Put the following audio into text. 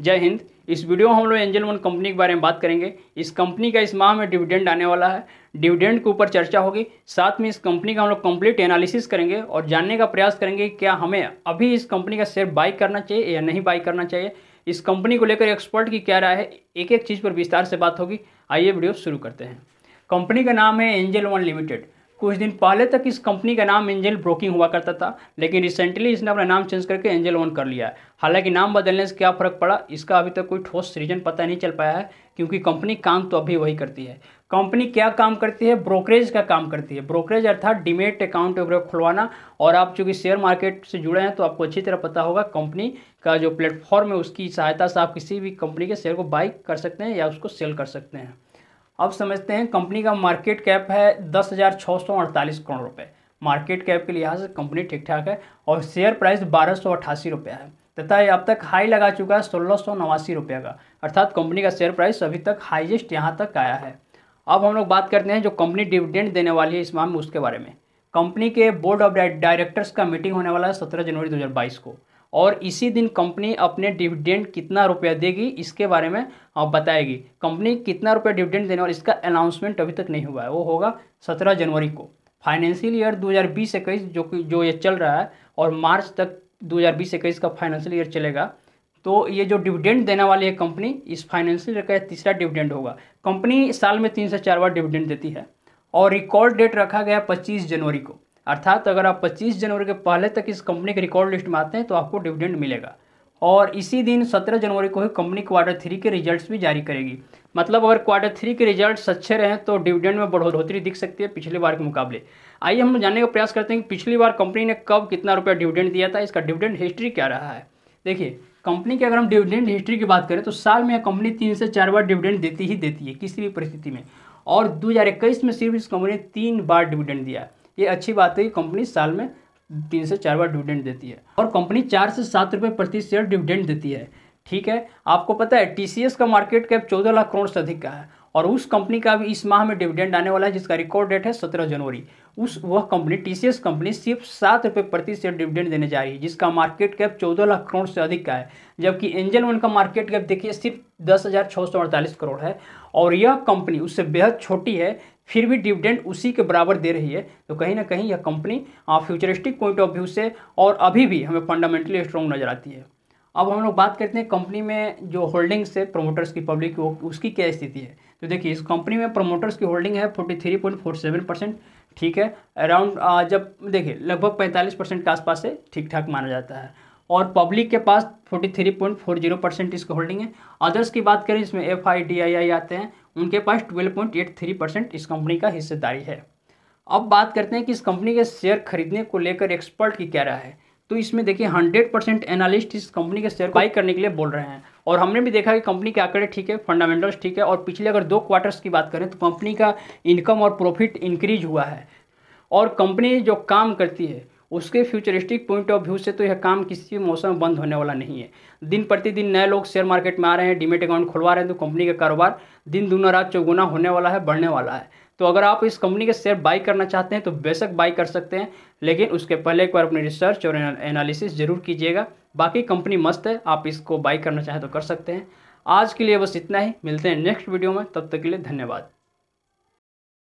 जय हिंद इस वीडियो में हम लोग एंजल वन कंपनी के बारे में बात करेंगे इस कंपनी का इस माह में डिविडेंड आने वाला है डिविडेंड के ऊपर चर्चा होगी साथ में इस कंपनी का हम लोग कंप्लीट एनालिसिस करेंगे और जानने का प्रयास करेंगे क्या हमें अभी इस कंपनी का शेयर बाई करना चाहिए या नहीं बाई करना चाहिए इस कंपनी को लेकर एक्सपर्ट की क्या राय है एक एक चीज़ पर विस्तार से बात होगी आइए वीडियो शुरू करते हैं कंपनी का नाम है एंजल वन लिमिटेड कुछ दिन पहले तक इस कंपनी का नाम एंजल ब्रोकिंग हुआ करता था लेकिन रिसेंटली इसने अपना नाम चेंज करके एंजल ओन कर लिया है हालांकि नाम बदलने से क्या फ़र्क पड़ा इसका अभी तक कोई ठोस रीजन पता नहीं चल पाया है क्योंकि कंपनी काम तो अभी वही करती है कंपनी क्या काम करती है ब्रोकरेज का काम करती है ब्रोकरेज अर्थात डिमेट अकाउंट वगैरह खुलवाना और आप चूँकि शेयर मार्केट से जुड़े हैं तो आपको अच्छी तरह पता होगा कंपनी का जो प्लेटफॉर्म है उसकी सहायता से आप किसी भी कंपनी के शेयर को बाई कर सकते हैं या उसको सेल कर सकते हैं अब समझते हैं कंपनी का मार्केट कैप है दस हज़ार छः सौ अड़तालीस करोड़ रुपये मार्केट कैप के लिहाज से कंपनी ठीक ठाक है और शेयर प्राइस बारह सौ अट्ठासी रुपया है तथा अब तक हाई लगा चुका है सोलह सौ नवासी रुपये का अर्थात कंपनी का शेयर प्राइस अभी तक हाईएस्ट यहाँ तक आया है अब हम लोग बात करते हैं जो कंपनी डिविडेंड देने वाली है इस माह में उसके बारे में कंपनी के बोर्ड ऑफ डायरेक्टर्स का मीटिंग होने वाला है सत्रह जनवरी दो को और इसी दिन कंपनी अपने डिविडेंड कितना रुपया देगी इसके बारे में बताएगी कंपनी कितना रुपया डिविडेंड देने और इसका अनाउंसमेंट अभी तक नहीं हुआ है वो होगा सत्रह जनवरी को फाइनेंशियल ईयर बीस इक्कीस जो कि जो ये चल रहा है और मार्च तक बीस इक्कीस का फाइनेंशियल ईयर चलेगा तो ये जो डिविडेंड देने वाली है कंपनी इस फाइनेंशियल ईयर का तीसरा डिविडेंड होगा कंपनी साल में तीन से चार बार डिविडेंड देती है और रिकॉर्ड डेट रखा गया पच्चीस जनवरी को अर्थात अगर आप 25 जनवरी के पहले तक इस कंपनी के रिकॉर्ड लिस्ट में आते हैं तो आपको डिविडेंड मिलेगा और इसी दिन 17 जनवरी को ही कंपनी क्वार्टर थ्री के रिजल्ट्स भी जारी करेगी मतलब अगर क्वार्टर थ्री के रिजल्ट्स अच्छे रहे तो डिविडेंड में बढ़ोतरी दिख सकती है पिछली बार के मुकाबले आइए हम जानने का प्रयास करते हैं कि पिछली बार कंपनी ने कब कितना रुपया डिविडेंड दिया था इसका डिविडेंड हिस्ट्री क्या रहा है देखिए कंपनी की अगर हम डिविडेंड हिस्ट्री की बात करें तो साल में यह कंपनी तीन से चार बार डिविडेंड देती ही देती है किसी भी परिस्थिति में और दो में सिर्फ इस कंपनी ने तीन बार डिविडेंड दिया है ये अच्छी बात है कि कंपनी साल में तीन से चार बार डिविडेंड देती है और कंपनी चार से सात रुपये प्रति शेयर डिविडेंड देती है ठीक है आपको पता है टीसीएस का मार्केट कैप चौदह लाख करोड़ से अधिक का है और उस कंपनी का भी इस माह में डिविडेंड आने वाला है जिसका रिकॉर्ड डेट है सत्रह जनवरी उस वह कंपनी टीसीएस कंपनी सिर्फ सात रुपये प्रति शेयर डिविडेंड देने जा रही है जिसका मार्केट कैप चौदह लाख करोड़ से अधिक का है जबकि एंजल वन का मार्केट कैप देखिए सिर्फ दस हज़ार सौ अड़तालीस करोड़ है और यह कंपनी उससे बेहद छोटी है फिर भी डिविडेंड उसी के बराबर दे रही है तो कहीं ना कहीं यह company futuristic point of view से और अभी भी हमें फंडामेंटली स्ट्रॉन्ग नज़र आती है अब हम लोग बात करते हैं कंपनी में जो होल्डिंग्स है प्रोमोटर्स की पब्लिक वो उसकी क्या स्थिति है तो देखिए इस कंपनी में प्रोमोटर्स की होल्डिंग है forty three point four seven percent ठीक है अराउंड जब देखिए लगभग पैंतालीस परसेंट के आसपास से ठीक ठाक माना जाता है और पब्लिक के पास forty three point four zero percent इसकी होल्डिंग है अदर्स की बात करें इसमें एफ आई डी आई आई आते हैं उनके पास 12.83 परसेंट इस कंपनी का हिस्सेदारी है अब बात करते हैं कि इस कंपनी के शेयर खरीदने को लेकर एक्सपर्ट की क्या राय है तो इसमें देखिए हंड्रेड परसेंट एनालिस्ट इस कंपनी के शेयर बाई करने के लिए बोल रहे हैं और हमने भी देखा कि कंपनी के आंकड़े ठीक है फंडामेंटल्स ठीक है और पिछले अगर दो क्वार्टर्स की बात करें तो कंपनी का इनकम और प्रॉफिट इंक्रीज हुआ है और कंपनी जो काम करती है उसके फ्यूचरिस्टिक पॉइंट ऑफ व्यू से तो यह काम किसी भी मौसम में बंद होने वाला नहीं है दिन प्रतिदिन नए लोग शेयर मार्केट में आ रहे हैं डिमेट अकाउंट खुलवा रहे हैं तो कंपनी का कारोबार दिन दूना रात चौगुना होने वाला है बढ़ने वाला है तो अगर आप इस कंपनी के शेयर बाई करना चाहते हैं तो बेशक बाई कर सकते हैं लेकिन उसके पहले एक बार अपनी रिसर्च और एनालिसिस जरूर कीजिएगा बाकी कंपनी मस्त है आप इसको बाई करना चाहें तो कर सकते हैं आज के लिए बस इतना ही मिलते हैं नेक्स्ट वीडियो में तब तक के लिए धन्यवाद